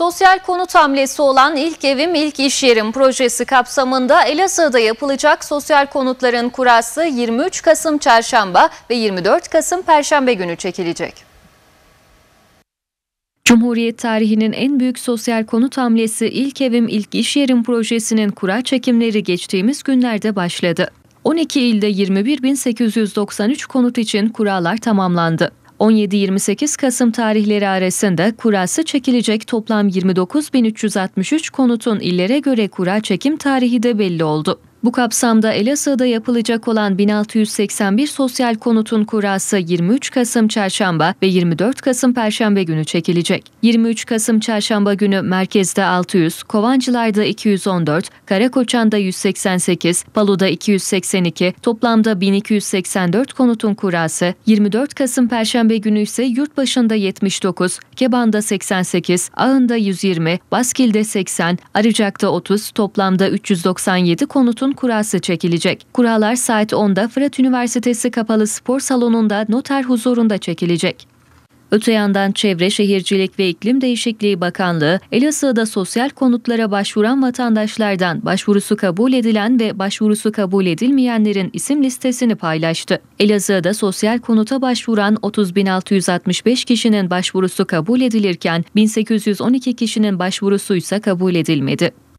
Sosyal konut hamlesi olan İlk Evim İlk İş Yerim projesi kapsamında Elazığ'da yapılacak sosyal konutların kurası 23 Kasım Çarşamba ve 24 Kasım Perşembe günü çekilecek. Cumhuriyet tarihinin en büyük sosyal konut hamlesi İlk Evim İlk İş Yerim projesinin kura çekimleri geçtiğimiz günlerde başladı. 12 ilde 21.893 konut için kuralar tamamlandı. 17-28 Kasım tarihleri arasında kurası çekilecek toplam 29.363 konutun illere göre kura çekim tarihi de belli oldu. Bu kapsamda Elazığ'da yapılacak olan 1681 sosyal konutun kurası 23 Kasım Çarşamba ve 24 Kasım Perşembe günü çekilecek. 23 Kasım Çarşamba günü merkezde 600, Kovancılar'da 214, Karakoçan'da 188, Palu'da 282, toplamda 1284 konutun kurası, 24 Kasım Perşembe günü ise yurt başında 79, Keban'da 88, Ağın'da 120, Baskil'de 80, Arıcak'ta 30, toplamda 397 konutun oyunun kurası çekilecek. kuralar saat 10'da Fırat Üniversitesi Kapalı Spor Salonu'nda noter huzurunda çekilecek. Öte yandan Çevre Şehircilik ve İklim Değişikliği Bakanlığı, Elazığ'da sosyal konutlara başvuran vatandaşlardan başvurusu kabul edilen ve başvurusu kabul edilmeyenlerin isim listesini paylaştı. Elazığ'da sosyal konuta başvuran 30.665 kişinin başvurusu kabul edilirken 1812 kişinin başvurusu ise kabul edilmedi.